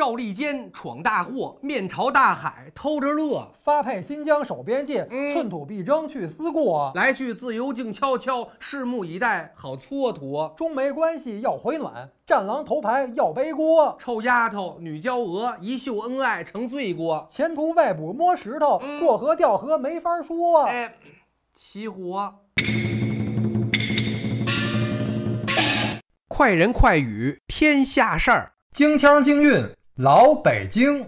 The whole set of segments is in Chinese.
赵立坚闯大祸，面朝大海偷着乐，发配新疆守边界，寸土必争去思过，来去自由静悄悄，拭目以待好蹉跎。中美关系要回暖，战狼头牌要背锅，臭丫头女娇娥一秀恩爱成罪过，前途未卜摸石头，过河掉河没法说。哎，齐活！快人快语天下事儿，京腔京韵。老北京，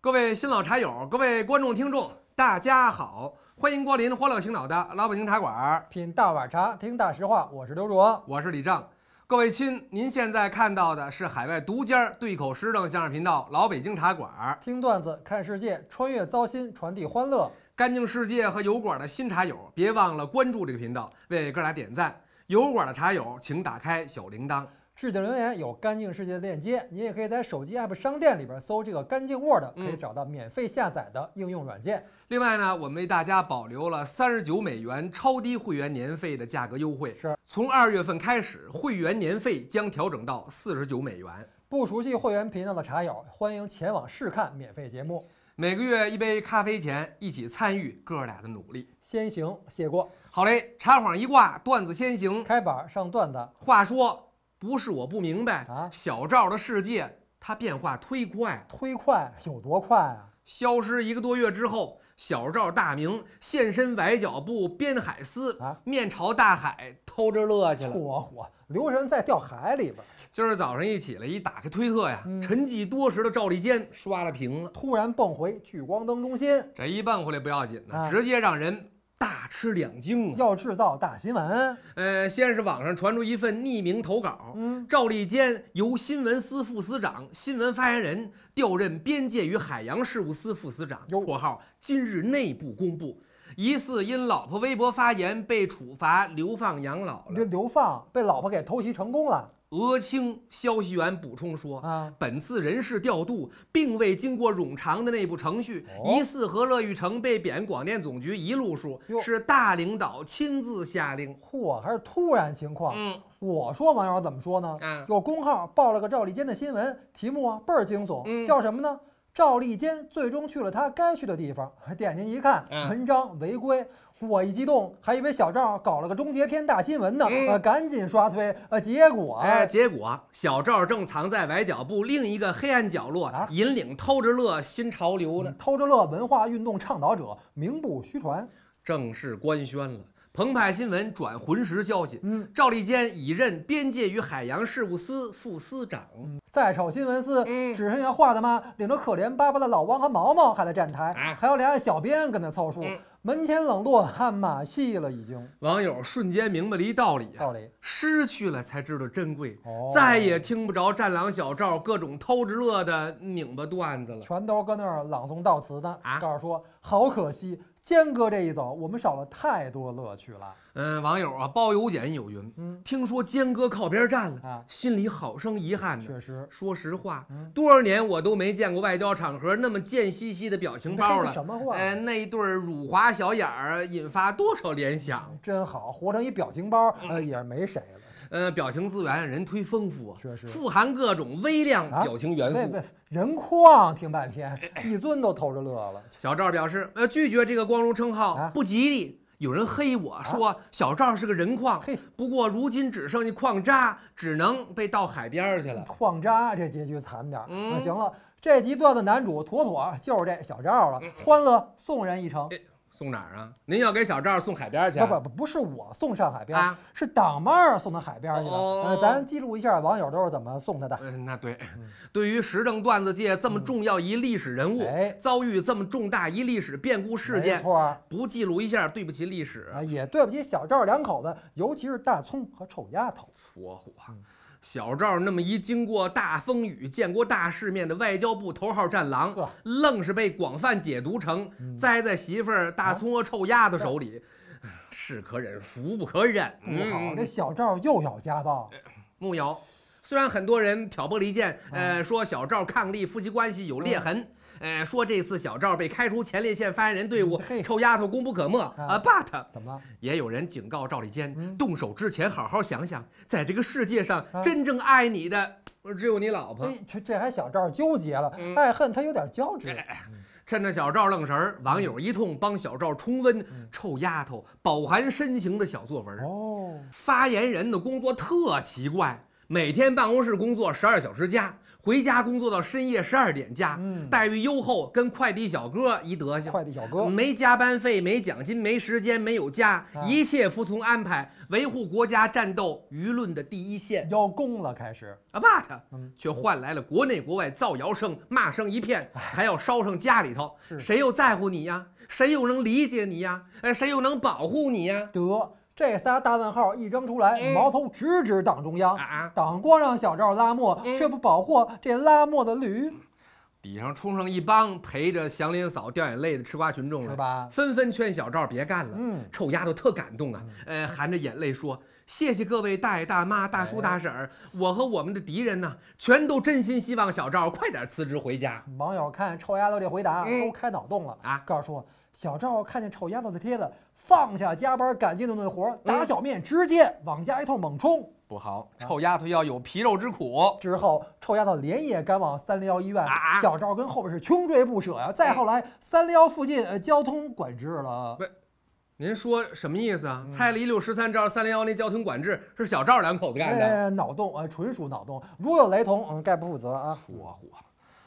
各位新老茶友，各位观众听众，大家好，欢迎光临欢乐青岛的老北京茶馆，品大碗茶，听大实话。我是刘卓，我是李正，各位亲，您现在看到的是海外独家对口实政相声频道《老北京茶馆》，听段子，看世界，穿越糟心，传递欢乐。干净世界和油管的新茶友，别忘了关注这个频道，为哥俩点赞。油管的茶友，请打开小铃铛。置顶留言有干净世界的链接，你也可以在手机 App 商店里边搜这个干净 Word，可以找到免费下载的应用软件。另外呢，我们为大家保留了三十九美元超低会员年费的价格优惠，是从二月份开始，会员年费将调整到四十九美元。不熟悉会员频道的茶友，欢迎前往试看免费节目。每个月一杯咖啡钱，一起参与哥俩的努力。先行谢过，好嘞。茶幌一挂，段子先行。开板上段子。话说，不是我不明白啊，小赵的世界它变化忒快，忒快，有多快啊？消失一个多月之后，小赵大明现身崴脚布边海思啊，面朝大海偷着乐去了。嚯嚯！留神，再掉海里边儿。今儿早上一起来，一打开推特呀，沉寂多时的赵立坚刷了屏了，突然蹦回聚光灯中心。这一蹦回来不要紧呢，直接让人大吃两惊。要制造大新闻，呃，先是网上传出一份匿名投稿，赵立坚由新闻司副司长、新闻发言人调任边界与海洋事务司副司长（括号今日内部公布）。疑似因老婆微博发言被处罚流放养老了。这流放被老婆给偷袭成功了。俄青消息源补充说，啊，本次人事调度并未经过冗长的内部程序，疑似和乐玉成被贬广电总局一路数，是大领导亲自下令。嚯，还是突然情况。嗯，我说网友怎么说呢？有公号报了个赵立坚的新闻，题目啊倍儿惊悚，叫什么呢？赵立坚最终去了他该去的地方。点进一看，文章违规。我一激动，还以为小赵搞了个终结篇大新闻呢，赶紧刷推。呃，结果，结果小赵正藏在崴脚部另一个黑暗角落，引领偷着乐新潮流呢。偷着乐文化运动倡导者名不虚传，正式官宣了。澎湃新闻转魂石消息，嗯，赵立坚已任边界与海洋事务司副司长。再炒新闻司，只剩下画的吗？领着可怜巴巴的老汪和毛毛还在站台，还有俩小编跟他凑数。门前冷落汉马稀了，已经。网友瞬间明白了一道理：道理，失去了才知道珍贵。哦，再也听不着战狼小赵各种偷着乐的拧巴段子了，全都搁那儿朗诵悼词呢。啊，告诉说，好可惜。坚哥这一走，我们少了太多乐趣了。嗯，网友啊，包邮简有云，听说坚哥靠边站了啊，心里好生遗憾呢。确实，说实话，多少年我都没见过外交场合那么贱兮兮的表情包了。什么话？哎，那一对儿辱华小眼儿，引发多少联想？真好，活成一表情包，呃，也没谁了。呃，表情资源人忒丰富啊，确实，富含各种微量表情元素。人矿听半天，一尊都偷着乐了。小赵表示，呃，拒绝这个光荣称号不吉利。有人黑我说小赵是个人矿，不过如今只剩下矿渣，只能被倒海边去了。矿渣这结局惨点。那行了，这集段子男主妥妥就是这小赵了，欢乐送人一程。送哪儿啊？您要给小赵送海边去？不不不，不是我送上海边，是党妹儿送到海边去了。呃，咱记录一下网友都是怎么送他的。嗯，那对，对于时政段子界这么重要一历史人物，遭遇这么重大一历史变故事件，不记录一下，对不起历史，也对不起小赵两口子，尤其是大葱和臭丫头。错乎？小赵那么一经过大风雨见过大世面的外交部头号战狼，愣是被广泛解读成栽在媳妇大葱和臭丫头手里，是可忍孰不可忍？不好，这小赵又要家暴？木有，虽然很多人挑拨离间，呃，说小赵抗力夫妻关系有裂痕。哎，说这次小赵被开除前列腺发言人队伍，臭丫头功不可没啊！But 怎么？也有人警告赵立坚，动手之前好好想想，在这个世界上真正爱你的只有你老婆。这这还小赵纠结了，爱恨他有点交织。趁着小赵愣神儿，网友一通帮小赵重温臭丫头饱含深情的小作文。哦，发言人的工作特奇怪，每天办公室工作十二小时加。回家工作到深夜十二点加，待遇优厚，跟快递小哥一德行。快递小哥没加班费，没奖金，没时间，没有假，一切服从安排，维护国家战斗舆论的第一线，邀功了开始啊！but，却换来了国内国外造谣声、骂声一片，还要捎上家里头，谁又在乎你呀？谁又能理解你呀？哎，谁又能保护你呀？得。这仨大问号一扔出来，矛头直指党中央。党光让小赵拉磨，却不保护这拉磨的驴。底上冲上一帮陪着祥林嫂掉眼泪的吃瓜群众了，纷纷劝小赵别干了。嗯，臭丫头特感动啊，呃，含着眼泪说：“谢谢各位大爷大妈大叔大婶儿，我和我们的敌人呢，全都真心希望小赵快点辞职回家。”网友看臭丫头这回答，都开脑洞了啊，告诉我。小赵看见臭丫头的帖子，放下加班赶进度的活，打小面直接往家一趟猛冲。不好，臭丫头要有皮肉之苦。之后，臭丫头连夜赶往三零幺医院，小赵跟后边是穷追不舍啊。再后来，三零幺附近呃交通管制了。不，您说什么意思啊？猜了一六十三，招三零幺那交通管制是小赵两口子干的。脑洞，呃，纯属脑洞，如有雷同，嗯，概不负责啊。胡话。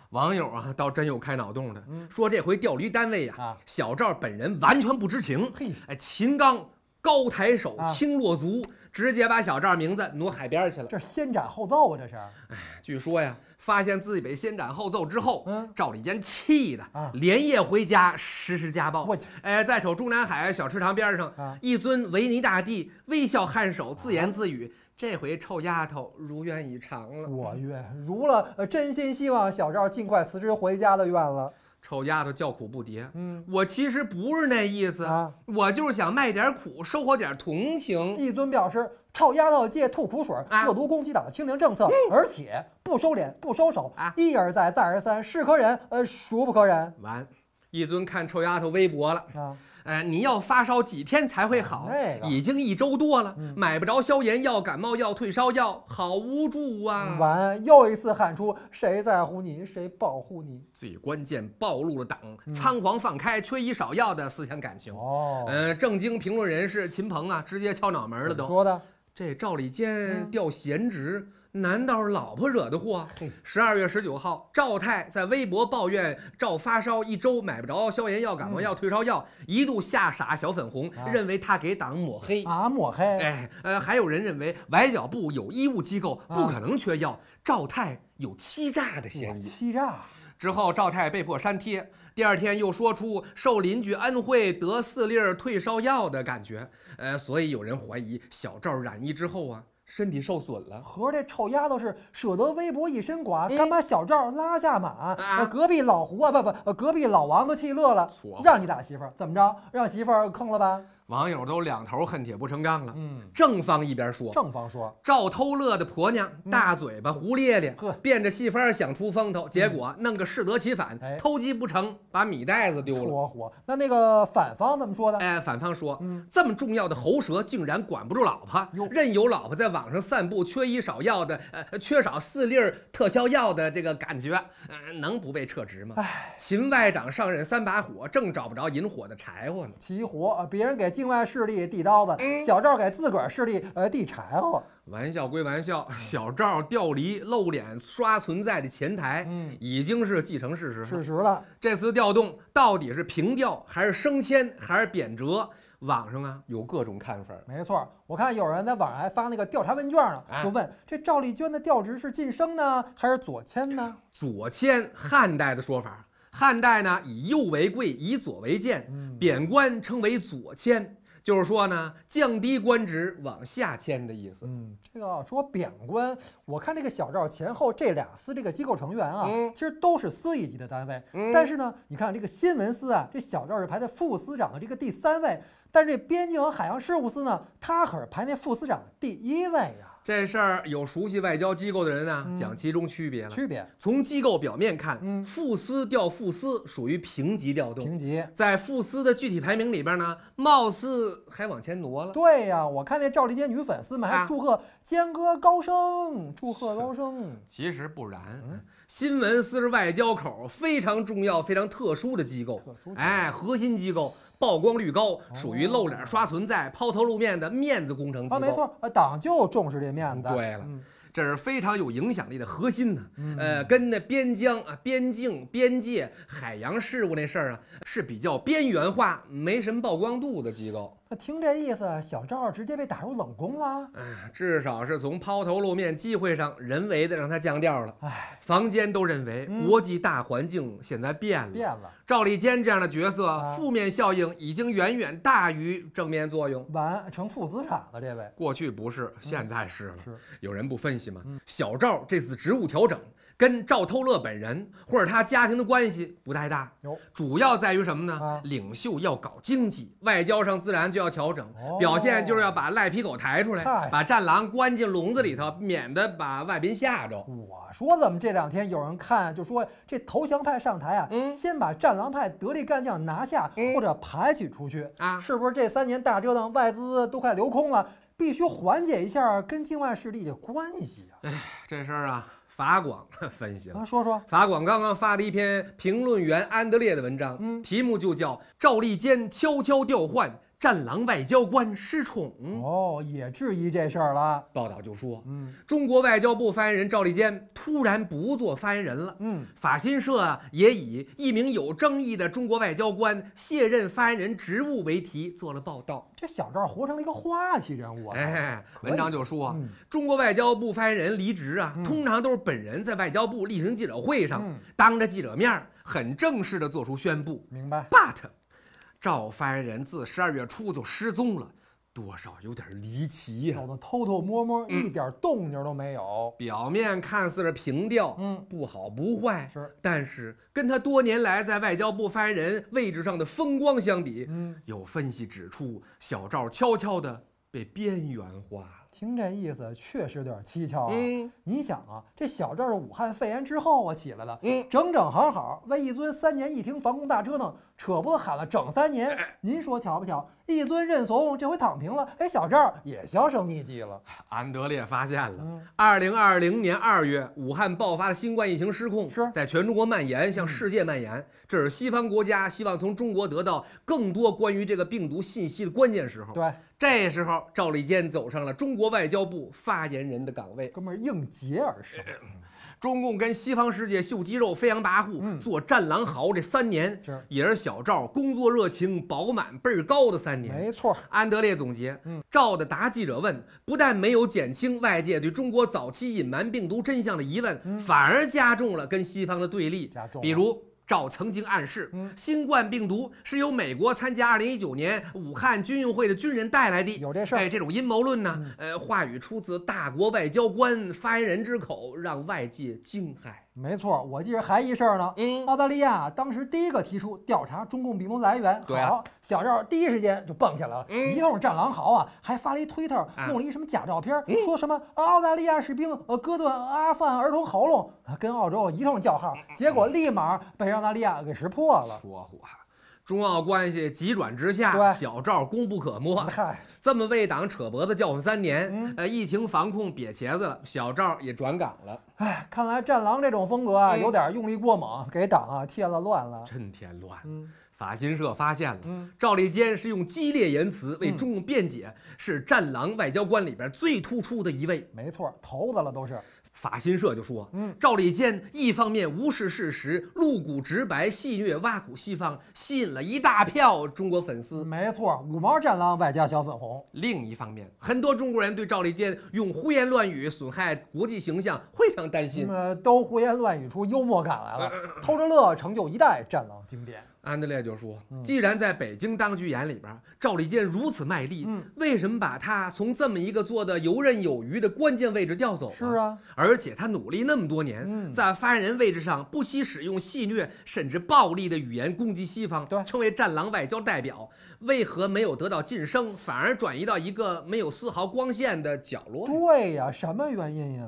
网友啊，倒真有开脑洞的，说这回调鱼单位呀，小赵本人完全不知情。嘿，哎，秦刚高抬手轻落足，直接把小赵名字挪海边去了。这先斩后奏啊，这是。哎，据说呀，发现自己被先斩后奏之后，嗯，赵立坚气的，连夜回家实施家暴。我去，哎，在瞅中南海小池塘边上，一尊维尼大帝微笑颔首，自言自语。这回臭丫头如愿以偿了，我愿如了，真心希望小赵尽快辞职回家的愿了。臭丫头叫苦不迭，嗯，我其实不是那意思啊，我就是想卖点苦，收获点同情。一尊表示，臭丫头借吐苦水，恶毒攻击党的清零政策，而且不收敛、不收手啊，一而再、再而三，是可忍，呃，孰不可忍？完，一尊看臭丫头微博了啊。哎，你要发烧几天才会好？那个已经一周多了，买不着消炎药、感冒药、退烧药，好无助啊！完，又一次喊出谁在乎你，谁保护你？最关键暴露了党仓皇放开、缺医少药的思想感情。哦，嗯，正经评论人士秦鹏啊，直接敲脑门了，都说的这赵立坚调闲职。难道是老婆惹的祸？十二月十九号，赵太在微博抱怨赵发烧一周买不着消炎药、感冒药、退烧药，一度吓傻小粉红，认为他给党抹黑啊抹黑。哎，呃，还有人认为崴脚部有医务机构不可能缺药，赵太有欺诈的嫌疑。欺诈。之后赵太被迫删帖，第二天又说出受邻居恩惠得四粒退烧药的感觉，呃，所以有人怀疑小赵染疫之后啊。身体受损了，合着这臭丫头是舍得微薄一身剐，敢把小赵拉下马？啊，隔壁老胡啊，不不，隔壁老王都气乐了，让你打媳妇儿，怎么着？让媳妇儿坑了吧？网友都两头恨铁不成钢了。嗯，正方一边说，正方说赵偷乐的婆娘大嘴巴胡咧咧，呵，变着戏法想出风头，结果弄个适得其反，偷鸡不成把米袋子丢了。错火。那那个反方怎么说的？哎，反方说，这么重要的喉舌竟然管不住老婆，任由老婆在网上散布缺医少药的，呃，缺少四粒特效药的这个感觉，嗯，能不被撤职吗？哎，秦外长上任三把火，正找不着引火的柴火呢。齐活，啊！别人给。另外势力递刀子，小赵给自个儿势力呃递柴火。玩笑归玩笑，小赵调离、露脸、刷存在的前台，嗯，已经是既成事实。事实了。这次调动到底是平调还是升迁还是贬谪？网上啊有各种看法。没错，我看有人在网上还发那个调查问卷呢，就问这赵丽娟的调职是晋升呢还是左迁呢？左迁，汉代的说法。汉代呢，以右为贵，以左为贱。贬官称为左迁，就是说呢，降低官职，往下迁的意思。嗯，这个说贬官，我看这个小赵前后这俩司这个机构成员啊，其实都是司一级的单位。但是呢，你看这个新闻司啊，这小赵是排在副司长的这个第三位，但是这边境和海洋事务司呢，他可是排那副司长第一位呀。这事儿有熟悉外交机构的人呢，讲其中区别了。区别从机构表面看，副司调副司属于平级调动。平级在副司的具体排名里边呢，貌似还往前挪了。对呀，我看那赵丽坚女粉丝们还祝贺。坚哥高升，祝贺高升。其实不然，新闻司是外交口非常重要、非常特殊的机构，特殊哎，核心机构，曝光率高，属于露脸刷存在、抛头露面的面子工程机构。啊，没错，呃，党就重视这面子。对了，这是非常有影响力的核心呢。呃，跟那边疆啊、边境、边界、海洋事务那事儿啊，是比较边缘化、没什么曝光度的机构。听这意思，小赵直接被打入冷宫了。嗯，至少是从抛头露面机会上，人为的让他降调了。唉，坊间都认为国际大环境现在变了，变了。赵立坚这样的角色，负面效应已经远远大于正面作用，完成负资产了。这位过去不是，现在是了。是有人不分析吗？小赵这次职务调整跟赵偷乐本人或者他家庭的关系不太大，主要在于什么呢？领袖要搞经济，外交上自然就。要调整表现，就是要把赖皮狗抬出来，把战狼关进笼子里头，免得把外宾吓着。我说怎么这两天有人看就说这投降派上台啊，先把战狼派得力干将拿下或者排挤出去啊？是不是这三年大折腾，外资都快流空了，必须缓解一下跟境外势力的关系啊？哎，这事儿啊，法广 分析了，说说法广刚刚发了一篇评论员安德烈的文章，嗯，题目就叫《赵立坚悄悄调换》。战狼外交官失宠哦，也质疑这事儿了。报道就说，嗯，中国外交部发言人赵立坚突然不做发言人了。嗯，法新社也以一名有争议的中国外交官卸任发言人职务为题做了报道。这小赵活成了一个话题人物。哎，文章就说，中国外交部发言人离职啊，通常都是本人在外交部例行记者会上，当着记者面很正式的做出宣布。明白。But。赵发言人自十二月初就失踪了，多少有点离奇呀。搞得偷偷摸摸，一点动静都没有。表面看似是平调，嗯，不好不坏，是。但是跟他多年来在外交部发言人位置上的风光相比，嗯，有分析指出，小赵悄悄的被边缘化了。听这意思，确实有点蹊跷啊！你想啊，这小赵是武汉肺炎之后啊起来的，嗯，整整好好为一尊三年一厅防控大折腾，扯不子喊了整三年。您说巧不巧？一尊认怂，这回躺平了，哎，小赵也销声匿迹了。安德烈发现了，二零二零年二月，武汉爆发的新冠疫情失控，是在全中国蔓延，向世界蔓延。这是西方国家希望从中国得到更多关于这个病毒信息的关键时候。对，这时候赵立坚走上了中。国外交部发言人的岗位，哥们儿应劫而生。中共跟西方世界秀肌肉、飞扬跋扈、做战狼豪这三年，也是小赵工作热情饱满倍儿高的三年。没错，安德烈总结，嗯，赵的答记者问不但没有减轻外界对中国早期隐瞒病毒真相的疑问，反而加重了跟西方的对立。加重，比如。赵曾经暗示，新冠病毒是由美国参加2019年武汉军运会的军人带来的。有这事儿？哎，这种阴谋论呢？呃，话语出自大国外交官发言人之口，让外界惊骇。没错，我记得还一事儿呢。嗯，澳大利亚当时第一个提出调查中共病毒来源。对啊，小赵第一时间就蹦起来了，一通战狼嚎啊，还发了一推特，弄了一什么假照片，说什么澳大利亚士兵呃割断阿富汗儿童喉咙，跟澳洲一通叫号，结果立马被澳大利亚给识破了，说话。中澳关系急转直下，小赵功不可没。嗨，这么为党扯脖子叫唤三年，呃，疫情防控瘪茄子了，小赵也转岗了。哎，看来战狼这种风格啊，有点用力过猛，给党啊添了乱了，真添乱。法新社发现了，赵立坚是用激烈言辞为中共辩解，是战狼外交官里边最突出的一位。没错，头子了都是。法新社就说：“嗯，赵立坚一方面无视事实，露骨直白，戏谑挖苦西方，吸引了一大票中国粉丝。没错，五毛战狼外加小粉红。另一方面，很多中国人对赵立坚用胡言乱语损害国际形象非常担心。呃，都胡言乱语出幽默感来了，偷着乐，成就一代战狼经典。”安德烈就说：“既然在北京当局眼里边，赵立坚如此卖力，为什么把他从这么一个做的游刃有余的关键位置调走是啊，而且他努力那么多年，在发言人位置上不惜使用戏虐甚至暴力的语言攻击西方，称为战狼外交代表，为何没有得到晋升，反而转移到一个没有丝毫光线的角落？对呀，什么原因呀？”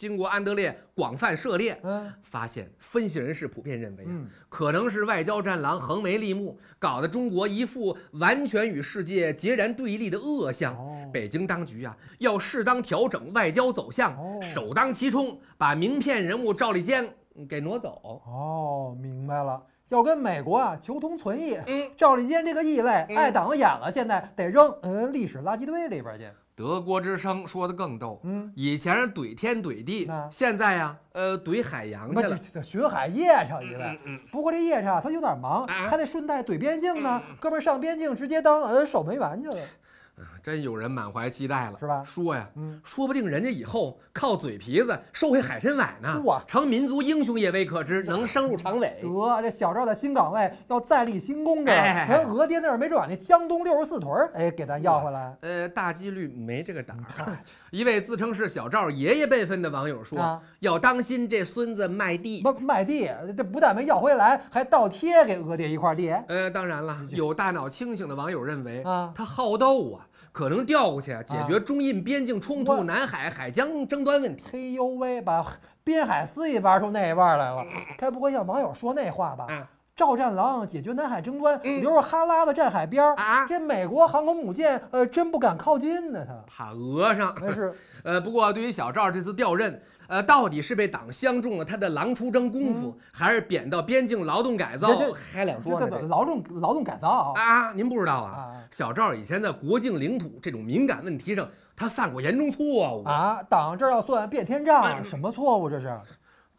经过安德烈广泛涉猎，嗯，发现分析人士普遍认为可能是外交战狼横眉立目，搞得中国一副完全与世界截然对立的恶相。北京当局啊，要适当调整外交走向，首当其冲把名片人物赵立坚给挪走。哦，明白了，要跟美国啊求同存异。嗯，赵立坚这个异类碍党眼了，现在得扔嗯，历史垃圾堆里边去。德国之声说的更逗，嗯，以前是怼天怼地，现在呀，呃，怼海洋去了，巡海夜叉一位，不过这夜叉他有点忙，还得顺带怼边境呢，哥们儿上边境直接当呃守门员去了。真有人满怀期待了，是吧？说呀，嗯，说不定人家以后靠嘴皮子收回海参崴呢，成民族英雄也未可知，能升入常委。得，这小赵在新岗位要再立新功这，咱俄爹那儿没准把那江东六十四屯，哎，给咱要回来。呃，大几率没这个胆儿。一位自称是小赵爷爷辈分的网友说，要当心这孙子卖地，不卖地，这不但没要回来，还倒贴给俄爹一块地。呃，当然了，有大脑清醒的网友认为，啊，他好斗啊。可能调过去解决中印边境冲突、南海海疆争端问题。嘿呦喂，把边海司也玩出那一瓣来了，该不会像网友说那话吧？赵战狼解决南海争端，你就是哈拉的站海边儿啊！这美国航空母舰，呃，真不敢靠近呢，他怕讹上。那是，呃，不过对于小赵这次调任，呃，到底是被党相中了他的狼出征功夫，还是贬到边境劳动改造？还两说呢。劳动劳动改造啊！啊，您不知道啊？小赵以前在国境领土这种敏感问题上，他犯过严重错误啊！党这要算变天账，什么错误这是？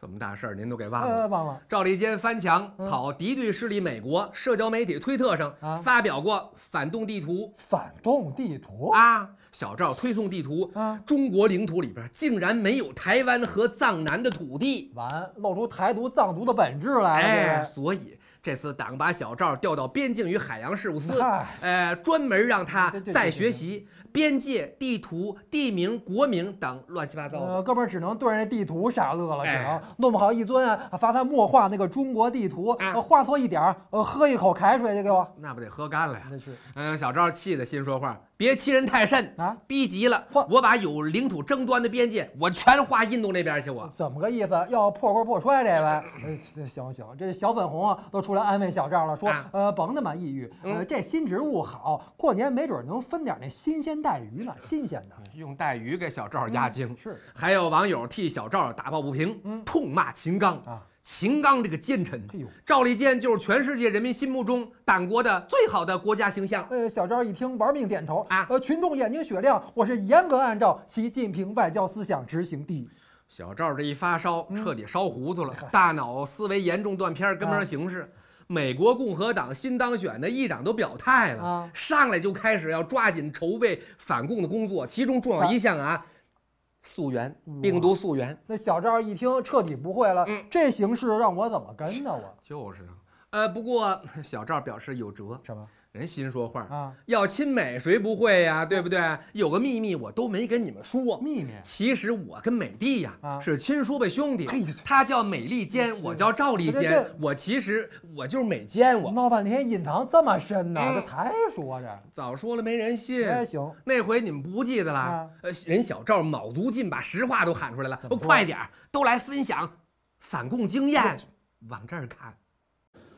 这么大事儿，您都给忘了。了。赵立坚翻墙跑敌对势力美国社交媒体推特上发表过反动地图。反动地图啊！小赵推送地图，中国领土里边竟然没有台湾和藏南的土地。完，露出台独藏独的本质来了。哎，所以。这次党把小赵调到边境与海洋事务司，呃，专门让他再学习边界地图、地名、国名等乱七八糟的。哥们儿只能对着那地图傻乐了，只能。弄不好一尊，啊，罚他默画那个中国地图，画错一点儿，呃，喝一口开水就给我。那不得喝干了呀？嗯，小赵气得心说话。别欺人太甚啊！逼急了，我把有领土争端的边界，我全划印度那边去。我怎么个意思？要破罐破摔，这位？行行，这小粉红啊，都出来安慰小赵了，说呃，甭那么抑郁，呃，这新职务好，过年没准能分点那新鲜带鱼呢，新鲜的。用带鱼给小赵压惊。是。还有网友替小赵打抱不平，痛骂秦刚啊。秦刚这个奸臣，哎呦，赵立坚就是全世界人民心目中党国的最好的国家形象。呃，小赵一听，玩命点头啊。呃，群众眼睛雪亮，我是严格按照习近平外交思想执行第一。小赵这一发烧，彻底烧糊涂了，大脑思维严重断片，跟不上形势。美国共和党新当选的议长都表态了，上来就开始要抓紧筹备反共的工作，其中重要一项啊。溯源病毒溯源，那小赵一听彻底不会了。嗯，这形式让我怎么跟呢？我就是啊。呃，不过小赵表示有辙。什么？人心说话啊，要亲美谁不会呀？对不对？有个秘密我都没跟你们说。秘密？其实我跟美帝呀是亲叔辈兄弟。他叫美利坚，我叫赵利坚。我其实我就是美坚。我闹半天隐藏这么深呢？这才说着。早说了没人信。那行，那回你们不记得了？呃，人小赵卯足劲把实话都喊出来了。快点，都来分享反共经验。往这儿看，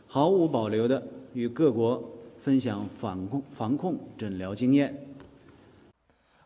毫无保留的与各国。分享反控防控诊疗经验，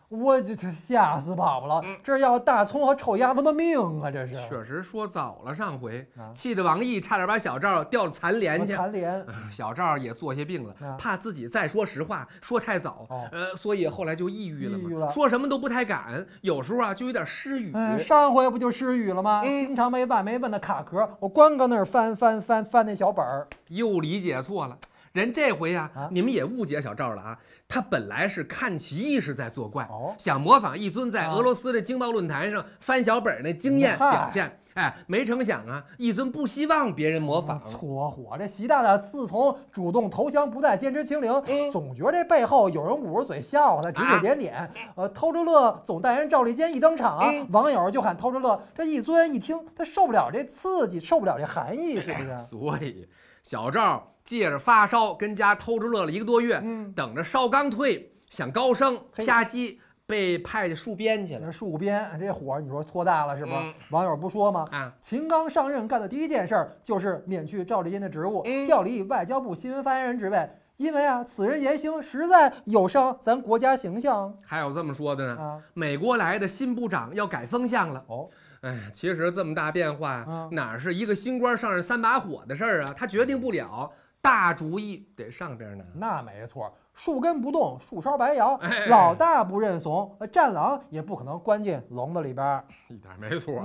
我这吓死宝宝了！这是要大葱和臭丫头的命啊！这是确实说早了，上回气得王毅差点把小赵吊残联去。残联，小赵也做些病了，怕自己再说实话，说太早，呃，所以后来就抑郁了嘛。抑郁了，说什么都不太敢，有时候啊就有点失语。上回不就失语了吗？经常没问没问的卡壳，我光搁那儿翻翻翻翻那小本儿，又理解错了。人这回呀，你们也误解小赵了啊！他本来是看齐意识在作怪，想模仿一尊在俄罗斯这经贸论坛上翻小本儿那经验表现。哎，没成想啊，一尊不希望别人模仿。错火！这习大大自从主动投降，不再坚持清零，总觉着这背后有人捂着嘴笑话他，指指点点。呃，偷着乐总代言人赵立坚一登场啊，网友就喊偷着乐。这一尊一听，他受不了这刺激，受不了这含义，是不是？所以。小赵借着发烧跟家偷着乐了一个多月，嗯，等着烧刚退，想高升，啪叽被派去戍边去了。戍边这火，你说拖大了是不网友不说吗？啊，秦刚上任干的第一件事儿就是免去赵立坚的职务，调离外交部新闻发言人职位，因为啊，此人言行实在有伤咱国家形象。还有这么说的呢，美国来的新部长要改风向了。哦。哎，其实这么大变化，哪是一个新官上任三把火的事儿啊？他决定不了，大主意得上边呢。那没错，树根不动，树梢白摇。老大不认怂，战狼也不可能关进笼子里边。一点没错。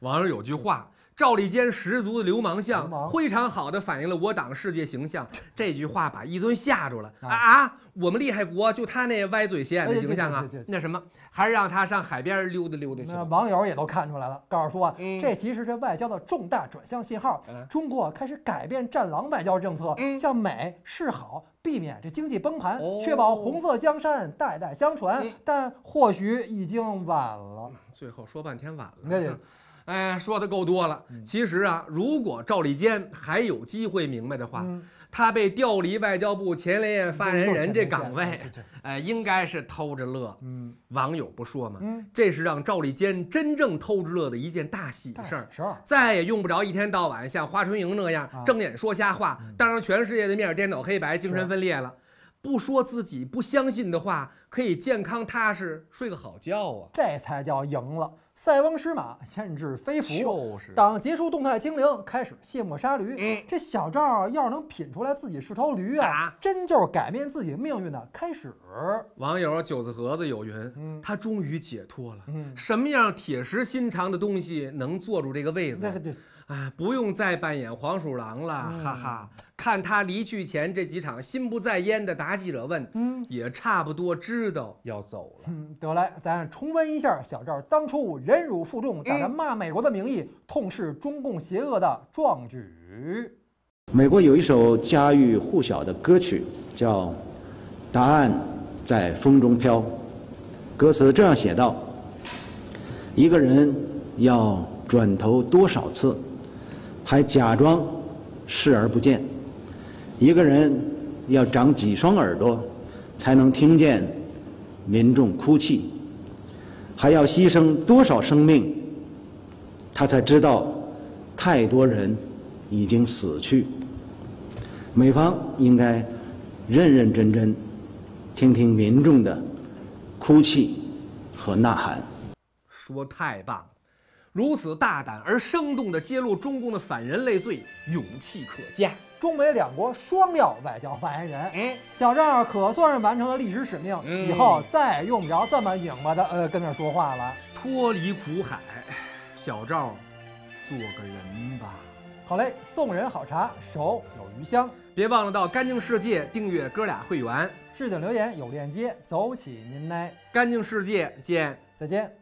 网上有句话。赵立坚十足的流氓相，非常好的反映了我党世界形象。这句话把一尊吓住了啊啊！我们厉害国就他那歪嘴斜眼的形象啊，那什么，还是让他上海边溜达溜达去。网友也都看出来了，告诉说啊，这其实是外交的重大转向信号，中国开始改变战狼外交政策，向美示好，避免这经济崩盘，确保红色江山代代相传。但或许已经晚了。最后说半天晚了。哎，说的够多了。其实啊，如果赵立坚还有机会明白的话，他被调离外交部前联发言人这岗位，哎，应该是偷着乐。嗯，网友不说吗？嗯，这是让赵立坚真正偷着乐的一件大喜事儿。再也用不着一天到晚像花春莹那样睁眼说瞎话，当着全世界的面颠倒黑白、精神分裂了。不说自己不相信的话，可以健康踏实睡个好觉啊，这才叫赢了。塞翁失马，焉知非福。就是，当结束动态清零开始卸磨杀驴，这小赵要是能品出来自己是头驴啊，真就是改变自己命运的开始。网友九子盒子有云：“嗯，他终于解脱了。嗯，什么样铁石心肠的东西能坐住这个位子？对对，哎，不用再扮演黄鼠狼了，哈哈。”看他离去前这几场心不在焉的答记者问，嗯，也差不多知道要走了。嗯，得嘞，咱重温一下小赵当初忍辱负重，打着骂美国的名义痛斥中共邪恶的壮举。美国有一首家喻户晓的歌曲叫《答案在风中飘》，歌词这样写道：“一个人要转头多少次，还假装视而不见。”一个人要长几双耳朵，才能听见民众哭泣；还要牺牲多少生命，他才知道太多人已经死去。美方应该认认真真听听民众的哭泣和呐喊。说太棒了！如此大胆而生动地揭露中共的反人类罪，勇气可嘉。中美两国双料外交发言人，小赵可算是完成了历史使命，以后再用不着这么拧巴的呃跟那儿说话了，脱离苦海，小赵，做个人吧。好嘞，送人好茶，手有余香，别忘了到干净世界订阅哥俩会员，置顶留言有链接，走起您来，干净世界见，再见。